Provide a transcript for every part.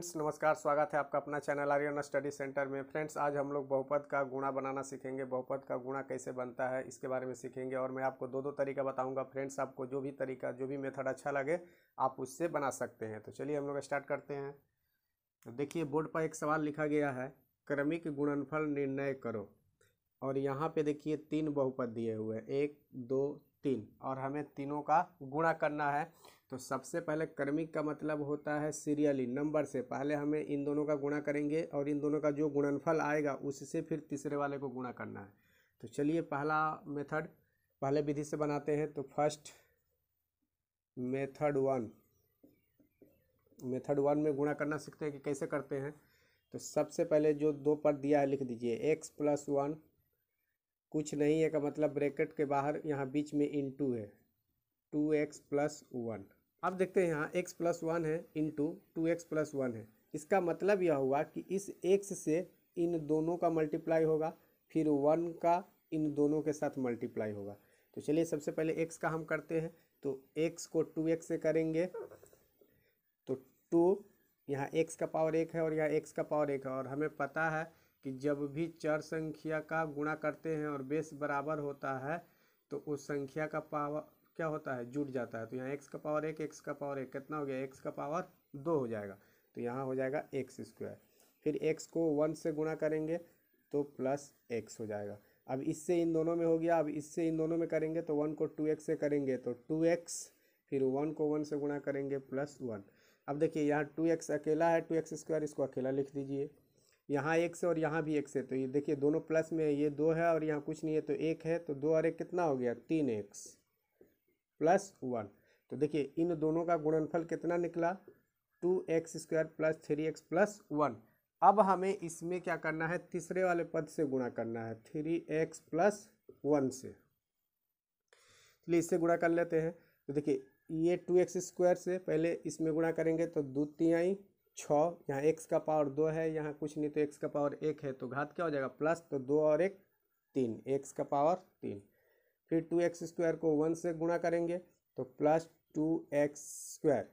friends नमस्कार स्वागत है आपका अपना चैनल आर्यन स्टडी सेंटर में फ्रेंड्स आज हम लोग बहुपद का गुणा बनाना सीखेंगे बहुपद का गुणा कैसे बनता है इसके बारे में सीखेंगे और मैं आपको दो दो तरीका बताऊंगा फ्रेंड्स आपको जो भी तरीका जो भी मेथड अच्छा लगे आप उससे बना सकते हैं तो चलिए हम लोग स्टार्ट करते हैं तो देखिए बोर्ड पर एक सवाल लिखा गया है क्रमिक गुणनफल निर्णय करो और यहाँ पर देखिए तीन बहुपद दिए हुए हैं एक दो तीन और हमें तीनों का गुणा करना है तो सबसे पहले क्रमिक का मतलब होता है सीरियली नंबर से पहले हमें इन दोनों का गुणा करेंगे और इन दोनों का जो गुणनफल आएगा उससे फिर तीसरे वाले को गुणा करना है तो चलिए पहला मेथड पहले विधि से बनाते हैं तो first method one method one में गुणा करना सीखते हैं कि कैसे करते हैं तो सबसे पहले जो दो पद दिया है लिख दीजिए एक्स प्लस वन कुछ नहीं है का मतलब ब्रैकेट के बाहर यहाँ बीच में इन टू है टू एक्स प्लस वन अब देखते हैं यहाँ x प्लस वन है into two x plus one है इसका मतलब यह हुआ कि इस x से इन दोनों का मल्टीप्लाई होगा फिर वन का इन दोनों के साथ मल्टीप्लाई होगा तो चलिए सबसे पहले x का हम करते हैं तो x को टू एक्स से करेंगे तो टू यहाँ x का पावर एक है और यहाँ x का पावर एक है और हमें पता है कि जब भी चर संख्या का गुणा करते हैं और बेस बराबर होता है तो उस संख्या का पावर क्या होता है जुट जाता है तो यहाँ एक्स का पावर एक एक्स का पावर एक कितना हो गया एक्स का पावर दो हो जाएगा तो यहाँ हो जाएगा एक्स स्क्वायर फिर एक्स को वन से गुणा करेंगे तो प्लस एक्स हो जाएगा अब इससे इन दोनों में हो गया अब इससे इन दोनों में करेंगे तो वन को टू एक्स से करेंगे तो टू एक्स फिर वन को वन से गुणा करेंगे प्लस वन अब देखिए यहाँ टू एक्स अकेला है टू एक्स स्क्वायर इसको अकेला लिख दीजिए यहाँ एक से और यहाँ भी एक से तो ये देखिए दोनों प्लस में है ये दो है और यहाँ कुछ नहीं है तो एक है तो दो और एक कितना हो गया तीन एक्स प्लस वन तो देखिए इन दोनों का गुणनफल कितना निकला two x square plus three x plus one अब हमें इसमें क्या करना है तीसरे वाले पद से गुणा करना है थ्री एक्स प्लस वन से चलिए इससे गुणा कर लेते हैं तो देखिए ये टू एक्स स्क्वायर से पहले इसमें गुणा करेंगे तो दो तिहाई छः यहाँ एक्स का पावर दो है यहाँ कुछ नहीं तो एक्स का पावर एक है तो घात क्या हो जाएगा प्लस तो दो और एक तीन एक्स का पावर तीन फिर टू एक्स स्क्वायर को वन से गुणा करेंगे तो प्लस टू एक्स स्क्वायर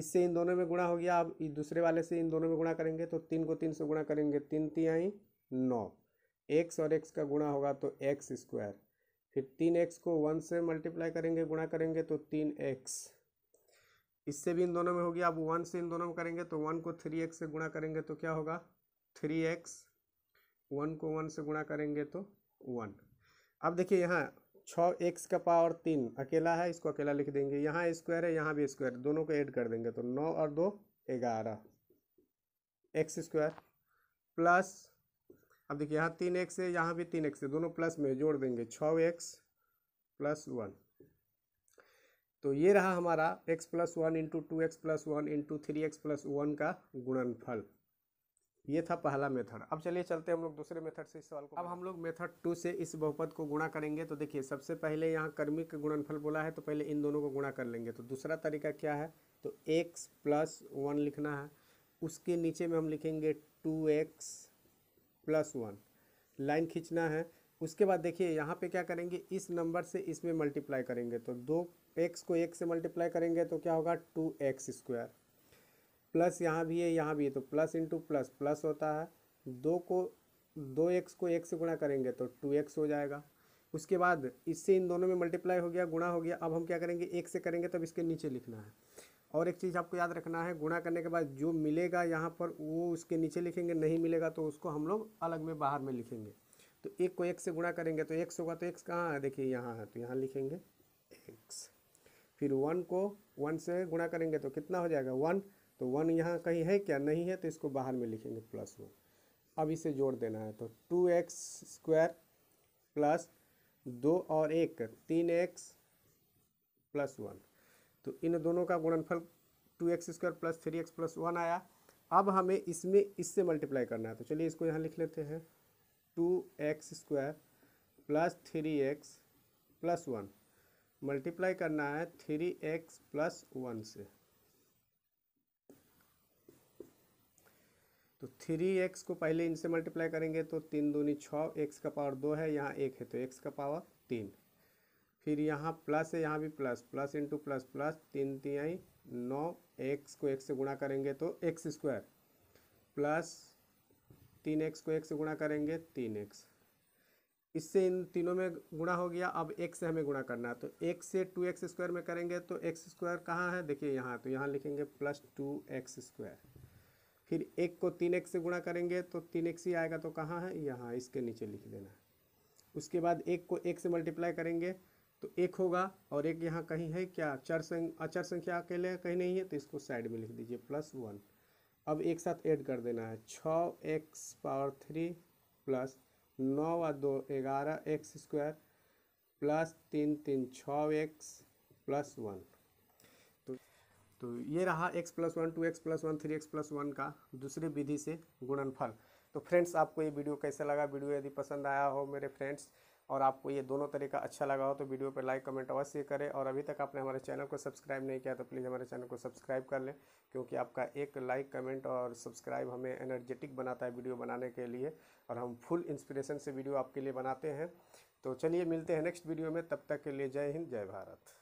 इससे इन दोनों में गुणा हो गया अब दूसरे वाले से इन दोनों में गुणा करेंगे तो तीन को तीन से गुणा करेंगे तीन तिहाई नौ एक्स और एक्स का गुणा होगा तो एक्स स्क्वायर फिर तीन एक्स को वन से मल्टीप्लाई करेंगे गुणा करेंगे तो तीन एक्स इससे भी इन दोनों में हो गया अब वन से इन दोनों में करेंगे तो वन को थ्री एक्स से गुणा करेंगे तो क्या होगा थ्री एक्स वन को वन से गुणा करेंगे तो वन अब देखिए यहाँ छः एक्स का पावर तीन अकेला है इसको अकेला लिख देंगे यहाँ स्क्वायर है यहाँ भी स्क्वायर दोनों को ऐड कर देंगे तो नौ और दो ग्यारह एक्स स्क्वायर प्लस अब देखिए यहाँ तीन एक्स है यहाँ भी तीन एक्स है दोनों प्लस में जोड़ देंगे छः एक्स प्लस वन तो ये रहा हमारा x plus one into two x plus one into three x plus one का गुणनफल ये था पहला मेथड अब चलिए चलते हैं हम लोग दूसरे मेथड से इस सवाल को अब हम लोग मेथड टू से इस बहुपद को गुणा करेंगे तो देखिए सबसे पहले यहाँ कर्मी का गुणनफल बोला है तो पहले इन दोनों को गुणा कर लेंगे तो दूसरा तरीका क्या है तो एक्स प्लस वन लिखना है उसके नीचे में हम लिखेंगे two x plus one line खींचना है उसके बाद देखिए यहाँ पर क्या करेंगे इस नंबर से इसमें मल्टीप्लाई करेंगे तो दो एक्स को एक से मल्टीप्लाई करेंगे तो क्या होगा टू एक्स स्क्वायर प्लस यहाँ भी है यहाँ भी है तो प्लस इंटू प्लस प्लस होता है दो को दो एक्स को एक से गुणा करेंगे तो टू एक्स हो जाएगा उसके बाद इससे इन दोनों में मल्टीप्लाई हो गया गुणा हो गया अब हम क्या करेंगे एक से करेंगे तब इसके नीचे लिखना है और एक चीज़ आपको याद रखना है गुणा करने के बाद जो मिलेगा यहाँ पर वो उसके नीचे लिखेंगे नहीं मिलेगा तो उसको हम लोग अलग में बाहर में लिखेंगे तो एक को एक से गुणा करेंगे तो एक्स होगा तो एक्स कहाँ है देखिए यहाँ है तो यहाँ लिखेंगे एक्स फिर वन को वन से गुणा करेंगे तो कितना हो जाएगा वन तो वन यहाँ कहीं है क्या नहीं है तो इसको बाहर में लिखेंगे प्लस वन अब इसे जोड़ देना है तो टू एक्स स्क्वायर प्लस दो और एक तीन एक्स प्लस वन तो इन दोनों का गुणनफल two x square plus three x plus one आया अब हमें इसमें इससे मल्टीप्लाई करना है तो चलिए इसको यहाँ लिख लेते हैं two x square plus three x plus one multiply करना है थ्री एक्स प्लस वन से तो थ्री एक्स को पहले इनसे मल्टीप्लाई करेंगे तो तीन दूनी छः एक्स का पावर दो है यहाँ एक है तो एक्स का पावर तीन फिर यहाँ प्लस है यहाँ भी plus plus into plus plus तीन तिहाई नौ एक्स को एक से गुणा करेंगे तो एक्स स्क्वायर प्लस तीन एक्स को एक से गुणा करेंगे तीन एक्स इससे इन तीनों में गुणा हो गया अब एक से हमें गुणा करना है तो एक से टू एक्स स्क्वायर में करेंगे तो एक्स स्क्वायर कहाँ है देखिए यहाँ तो यहाँ लिखेंगे प्लस टू एक्स स्क्वायर फिर एक को तीन एक से गुणा करेंगे तो तीन एक ही आएगा तो कहाँ है यहाँ इसके नीचे लिख देना है उसके बाद एक को एक से मल्टीप्लाई करेंगे तो एक होगा और एक यहाँ कहीं है क्या चर संख्या अचर संख्या अकेले कहीं नहीं है तो इसको साइड में लिख दीजिए प्लस वन अब एक साथ ऐड कर देना है छः एक्स पावर थ्री प्लस नौ और दो ग्यारह एक्स स्क्वायर प्लस तीन तीन छः एक्स प्लस वन तो ये रहा x plus one two x plus one three x plus one का दूसरी विधि से गुणनफल तो फ्रेंड्स आपको ये वीडियो कैसा लगा वीडियो यदि पसंद आया हो मेरे फ्रेंड्स और आपको ये दोनों तरीका अच्छा लगा हो तो वीडियो पर लाइक कमेंट अवश्य करें और अभी तक आपने हमारे चैनल को सब्सक्राइब नहीं किया तो प्लीज़ हमारे चैनल को सब्सक्राइब कर लें क्योंकि आपका एक लाइक कमेंट और सब्सक्राइब हमें एनर्जेटिक बनाता है वीडियो बनाने के लिए और हम फुल इंस्पिरेशन से वीडियो आपके लिए बनाते हैं तो चलिए मिलते हैं नेक्स्ट वीडियो में तब तक के लिए जय हिंद जय भारत